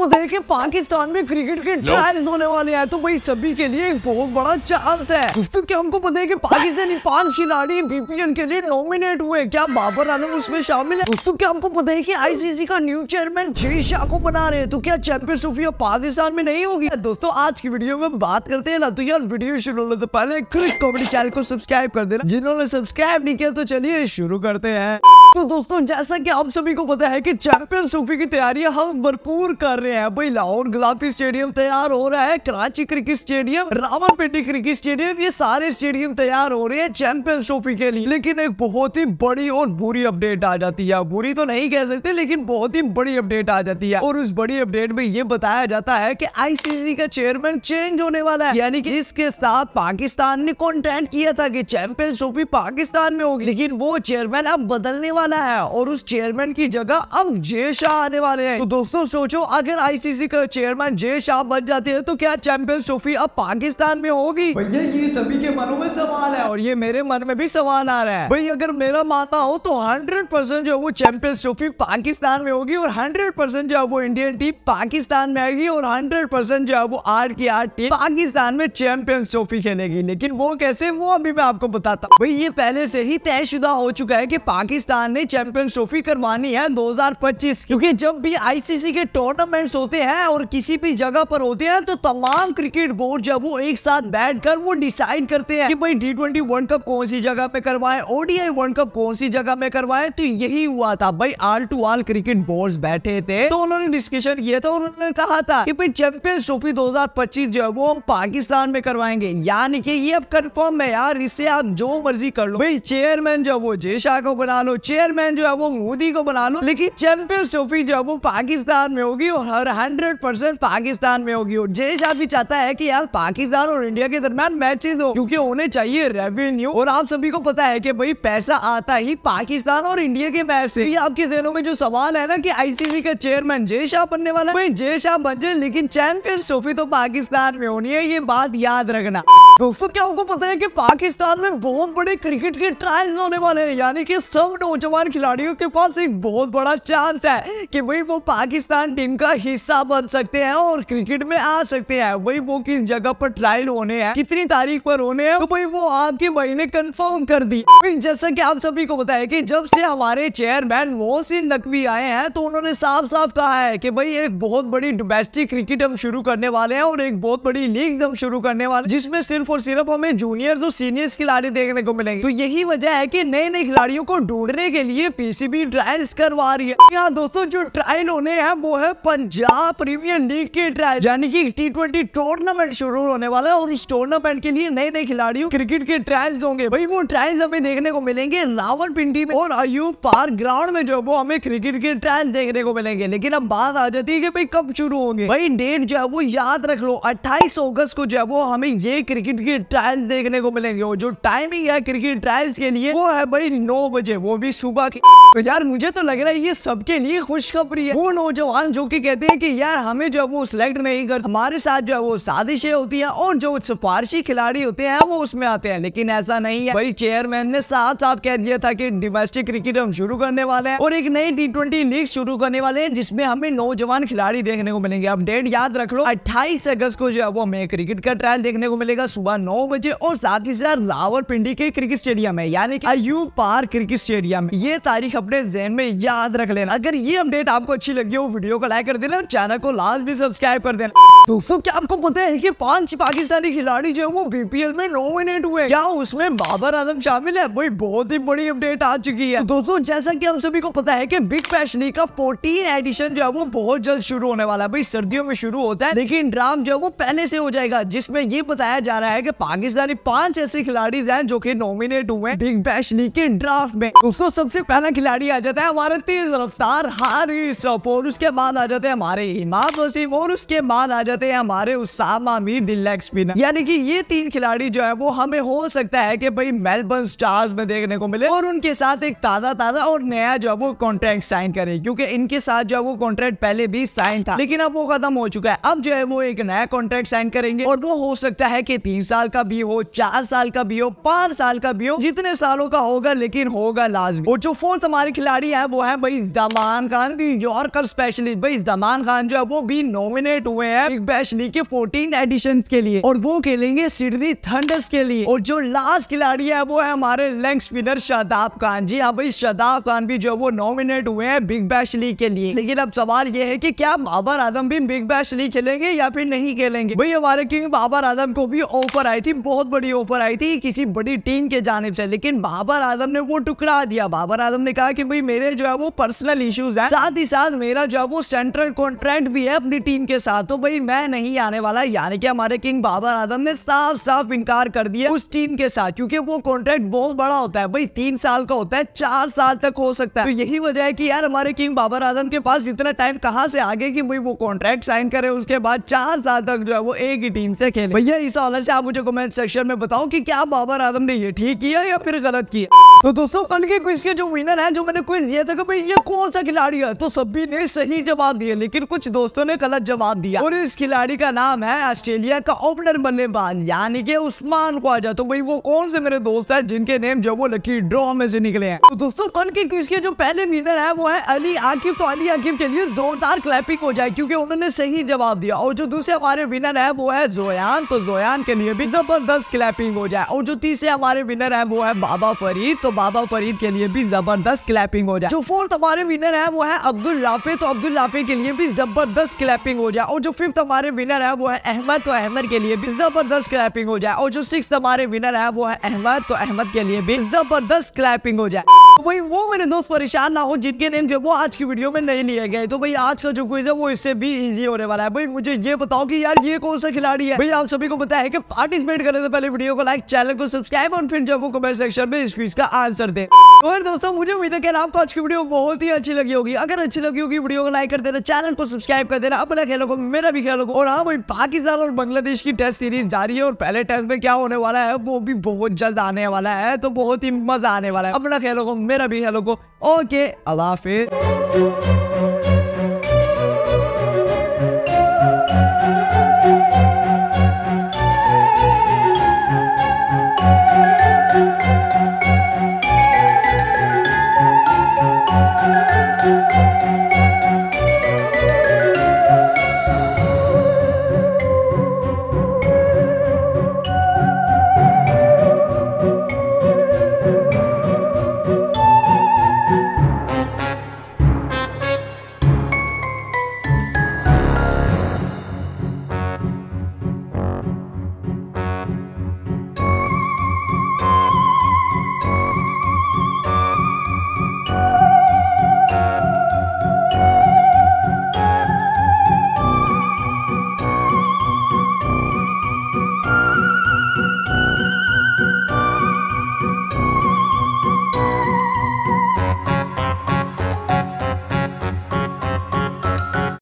को देखे पाकिस्तान में क्रिकेट के ट्रायल होने वाले हैं तो भाई सभी के लिए एक बहुत बड़ा चांस है तो क्या हमको पता है कि पाकिस्तानी पांच खिलाड़ी बीपीएल के लिए नॉमिनेट हुए क्या बाबर आलम उसमें शामिल है दोस्तों क्या हमको पता है की आईसीसी का न्यू चेयरमैन जय शाह को बना रहे तो क्या चैंपियन ट्रॉफी अब पाकिस्तान में नहीं होगी दोस्तों आज की वीडियो में बात करते हैं ना तो यार वीडियो शुरू होने से पहले क्रिक कॉमेडी चैनल को सब्सक्राइब कर देना जिन्होंने सब्सक्राइब नहीं किया तो चलिए शुरू करते हैं तो दोस्तों जैसा कि आप सभी को पता है कि चैंपियंस ट्रॉफी की तैयारियां हम भरपूर कर रहे रहे हैं भाई लाहौर गुलाबी स्टेडियम तैयार हो रहा है Karachi cricket stadium Rawalpindi cricket stadium ये सारे स्टेडियम तैयार हो रहे हैं चैंपियंस ट्रॉफी के लिए लेकिन एक बहुत ही बड़ी और बुरी अपडेट आ जाती है बुरी तो नहीं कह सकते लेकिन बहुत ही बड़ी अपडेट आ जाती है और उस बड़ी अपडेट में ये बताया जाता है की आईसीसी का चेयरमैन चेंज होने वाला है यानी कि इसके साथ पाकिस्तान ने कॉन्टेंट किया था की चैंपियंस ट्रॉफी पाकिस्तान में होगी लेकिन वो चेयरमैन अब बदलने वाला है और उस चेयरमैन की जगह अब जय शाह आने वाले हैं तो दोस्तों सोचो अगर आईसीसी का चेयरमैन जय शाह बन जाते हैं तो क्या चैंपियंस ट्रॉफी अब पाकिस्तान में होगी भैया ये सभी के मनों में सवाल है और ये मेरे मन में भी सवाल आ रहा है भाई अगर मेरा माता हो तो हंड्रेड परसेंट जो है वो चैंपियंस ट्रॉफी पाकिस्तान में होगी और हंड्रेड परसेंट जो है वो इंडियन टीम पाकिस्तान में आएगी और हंड्रेड परसेंट जो है वो आर की आर टीम पाकिस्तान में चैंपियंस ट्रॉफी खेलेगी लेकिन वो कैसे वो अभी मैं आपको बताता हूँ भाई ये पहले से ही तयशुदा हो चुका है की पाकिस्तान ने चैंपियंस ट्रॉफी करवानी है दो क्योंकि जब भी आईसीसी के टूर्नामेंट प्लेयर्स होते हैं और किसी भी जगह पर होते हैं तो तमाम क्रिकेट बोर्ड जब वो एक साथ बैठ कर वो डिसाइड करते हैं कि भाई टी ट्वेंटी वर्ल्ड कप कौन सी जगह पे करवाए ओडीआई वर्ल्ड कप कौन सी जगह में करवाए तो यही हुआ था भाई all to all cricket board बैठे थे तो उन्होंने डिस्कशन किया था उन्होंने कहा था कि भाई चैंपियंस ट्रॉफी दो जो है वो हम पाकिस्तान में करवाएंगे यानी कि ये अब कंफर्म है यार इससे आप जो मर्जी कर लो भाई चेयरमैन जो है वो जय शाह को बना लो चेयरमैन जो है वो मोदी को बना लो लेकिन चैंपियंस ट्रॉफी जो है वो पाकिस्तान में होगी और हर हंड्रेड परसेंट पाकिस्तान में होगी जयेश आप भी चाहता है कि यार पाकिस्तान और इंडिया के दरमियान मैचेस हो क्योंकि होने चाहिए रेवेन्यू और आप सभी को पता है कि भाई पैसा आता ही पाकिस्तान और इंडिया के मैच से आपके जहनों में जो सवाल है ना की आईसीसी का चेयरमैन जय शाह बनने वाला भाई जय शाह बन जाए लेकिन चैंपियंस ट्रॉफी तो पाकिस्तान में होनी है ये बात याद रखना दोस्तों क्या आपको पता है कि पाकिस्तान में बहुत बड़े क्रिकेट के ट्रायल्स होने वाले हैं यानी कि सब नौजवान खिलाड़ियों के पास एक बहुत बड़ा चांस है कि भाई वो पाकिस्तान टीम का हिस्सा बन सकते हैं और क्रिकेट में आ सकते हैं वही वो किस जगह पर ट्रायल होने हैं कितनी तारीख पर होने हैं तो भाई वो आपके भाई ने कन्फर्म कर दी जैसा की आप सभी को बताया की जब से हमारे चेयरमैन मोहसिन नकवी आए हैं तो उन्होंने साफ साफ कहा है की भाई एक बहुत बड़ी डोमेस्टिक क्रिकेट हम शुरू करने वाले है और एक बहुत बड़ी लीग हम शुरू करने वाले जिसमें सिर्फ सिर्फ और सिर्फ हमें जूनियर और सीनियर्स खिलाड़ी देखने को मिलेंगे तो यही वजह है की नए नए खिलाड़ियों को ढूंढने के लिए पीसीबी ट्रायल्स करवा रही है यहाँ दोस्तों जो ट्रायल होने हैं वो है पंजाब प्रीमियर लीग के ट्रायल यानी कि टी ट्वेंटी टूर्नामेंट शुरू होने वाला है और इस टूर्नामेंट के लिए नए नए खिलाड़ियों क्रिकेट के ट्रायल्स होंगे भाई वो ट्रायल्स हमें देखने को मिलेंगे रावल पिंडी में और अयूब पार्क ग्राउंड में जो वो हमें क्रिकेट के ट्रायल देखने को मिलेंगे लेकिन अब बात आ जाती है की भाई कब शुरू होंगे भाई डेट जो है वो याद रख लो अट्ठाईस अगस्त को जो है वो हमें ये क्रिकेट क्रिकेट के ट्रायल देखने को मिलेंगे और जो टाइमिंग है क्रिकेट ट्रायल्स के लिए वो है भाई नौ बजे वो भी सुबह के तो यार मुझे तो लग रहा है ये सबके लिए खुशखबरी है वो नौजवान जो की कहते हैं की यार हमें जो है वो सिलेक्ट नहीं कर हमारे साथ जो है वो साजिशें होती है और जो सिफारशी खिलाड़ी होते हैं वो उसमें आते हैं लेकिन ऐसा नहीं है भाई चेयरमैन ने साथ साथ कह दिया था की डोमेस्टिक क्रिकेट हम शुरू करने वाले हैं और एक नई टी ट्वेंटी लीग शुरू करने वाले हैं जिसमें हमें नौजवान खिलाड़ी देखने को मिलेंगे अपडेट याद रख लो अट्ठाईस अगस्त को जो है वो हमें क्रिकेट का ट्रायल देखने को मिलेगा सुबह नौ बजे और साथ ही साथ रावलपिंडी के क्रिकेट स्टेडियम है यानी कि अयू पार क्रिकेट स्टेडियम ये तारीख अपने जहन में याद रख लेना अगर ये अपडेट आपको अच्छी लगी हो वीडियो को लाइक कर देना और चैनल को लास्ट भी सब्सक्राइब कर देना दोस्तों क्या आपको पता है की पांच पाकिस्तानी खिलाड़ी जो है वो बीपीएल में नॉमिनेट हुए क्या उसमें बाबर आजम शामिल है वही बहुत ही बड़ी अपडेट आ चुकी है दोस्तों जैसा की हम सभी को पता है की बिग बैश लीग का फोर्टीन एडिशन जो है वो बहुत जल्द शुरू होने वाला है भाई सर्दियों में शुरू होता है लेकिन ड्राम जो है वो पहले से हो जाएगा जिसमें ये बताया जा रहा है बताया है कि पाकिस्तानी पांच ऐसे खिलाड़ी हैं जो कि नॉमिनेट हुए बिग बैश लीग के ड्राफ्ट में दोस्तों सबसे पहला खिलाड़ी आ जाता है हमारे तेज रफ्तार हारिस और उसके बाद आ जाते हैं हमारे इमाम वसीम और उसके बाद आ जाते हैं हमारे उसामा मीर दिल लेग स्पिनर यानी कि ये तीन खिलाड़ी जो है वो हमें हो सकता है कि भाई मेलबर्न स्टार्स में देखने को मिले और उनके साथ एक ताजा ताजा और नया जो है वो कॉन्ट्रैक्ट साइन करे क्योंकि इनके साथ जो है वो कॉन्ट्रैक्ट पहले भी साइन था लेकिन अब वो खत्म हो चुका है अब जो है वो एक नया कॉन्ट्रैक्ट साइन करेंगे और वो हो सकता है की तीन तीन साल का भी हो चार साल का भी हो पांच साल का भी हो जितने सालों का होगा लेकिन होगा लाजमी और जो फोर्थ हमारे खिलाड़ी है वो है भाई Zaman Khan the yorker specialist भाई जमान खान जो है वो भी नॉमिनेट हुए हैं बिग बैश लीग के फोर्टीन एडिशन के लिए और वो खेलेंगे सिडनी थंडर्स के लिए और जो लास्ट खिलाड़ी है वो है हमारे लेग स्पिनर शादाब खान जी हाँ भाई शादाब खान भी जो वो नॉमिनेट हुए हैं बिग बैश लीग के लिए लेकिन अब सवाल ये है की क्या बाबर आजम भी बिग बैश लीग खेलेंगे या फिर नहीं खेलेंगे भाई हमारे किंग बाबर आजम को भी ऑफर आई थी बहुत बड़ी ऑफर आई थी किसी बड़ी टीम के जानब से लेकिन बाबर आजम ने वो टुकड़ा दिया बाबर आजम ने कहा कि भाई मेरे जो है वो पर्सनल इश्यूज हैं साथ ही साथ मेरा जो है वो सेंट्रल कॉन्ट्रैक्ट भी है अपनी टीम के साथ तो भाई मैं नहीं आने वाला यानी कि हमारे किंग बाबर आजम ने साफ साफ इनकार कर दिया उस टीम के साथ क्योंकि वो कॉन्ट्रैक्ट बहुत बड़ा होता है भाई तीन साल का होता है चार साल तक हो सकता है तो यही वजह है की यार हमारे किंग बाबर आजम के पास इतना टाइम कहाँ से आगे की भाई वो कॉन्ट्रैक्ट साइन करे उसके बाद चार साल तक जो है वो एक ही टीम से खेले भैया इस हॉलर से आप मुझे कमेंट सेक्शन में बताओ कि क्या बाबर आजम ने ये ठीक किया या फिर गलत किया तो दोस्तों कल के क्विज के जो विनर हैं जो मैंने क्विज दिया था कि भाई ये कौन सा खिलाड़ी है तो सभी ने सही जवाब दिया लेकिन कुछ दोस्तों ने गलत जवाब दिया और इस खिलाड़ी का नाम है ऑस्ट्रेलिया का ओपनर बल्लेबाज यानी कि उस्मान ख्वाजा तो भाई वो कौन से मेरे दोस्त है जिनके नेम जो वो लकी ड्रॉ में से निकले हैं तो दोस्तों कल के क्विज के जो पहले विनर है वो है अली आकिब तो अली आकिब के लिए जोरदार क्लैपिंग हो जाए क्योंकि उन्होंने सही जवाब दिया और जो दूसरे हमारे विनर है वो है जोयान तो जोयान के लिए लिए भी जबरदस्त क्लैपिंग हो जाए और जो तीसरे हमारे विनर है वो है बाबा फरीद तो बाबा फरीद के लिए भी जबरदस्त क्लैपिंग हो जाए जो फोर्थ हमारे विनर है वो है अब्दुल राफे तो अब्दुल राफे के लिए भी जबरदस्त क्लैपिंग हो जाए और जो फिफ्थ हमारे विनर है वो है अहमद तो अहमद के लिए भी जबरदस्त क्लैपिंग हो जाए और जो सिक्स हमारे विनर है वो है अहमद तो अहमद के लिए भी जबरदस्त क्लैपिंग हो जाए वही वो मेरे दोस्त परेशान ना हो जिनके नेम जो वो आज की वीडियो में नहीं लिए गए तो भाई आज का जो क्विज है वो इससे भी इजी होने वाला है भाई मुझे ये बताओ कि यार ये कौन सा खिलाड़ी है भाई आप सभी को बताया है कि पार्टिसिपेट करने से पहले वीडियो को लाइक चैनल को सब्सक्राइब और फिर जब वो कमेंट सेक्शन में इस क्विज का आंसर दे तो यार दोस्तों मुझे उम्मीद है कि आपको आज की वीडियो बहुत ही अच्छी लगी होगी अगर अच्छी लगी होगी वीडियो को लाइक कर देना चैनल को सब्सक्राइब कर देना अपना खेलों को मेरा भी खेलों को और हाँ भाई पाकिस्तान और बांग्लादेश की टेस्ट सीरीज जारी है और पहले टेस्ट में क्या होने वाला है वो भी बहुत जल्द आने वाला है तो बहुत ही मजा आने वाला है अपना खेलों को मेरा भी है लोगो ओके अल्लाह हाफिज़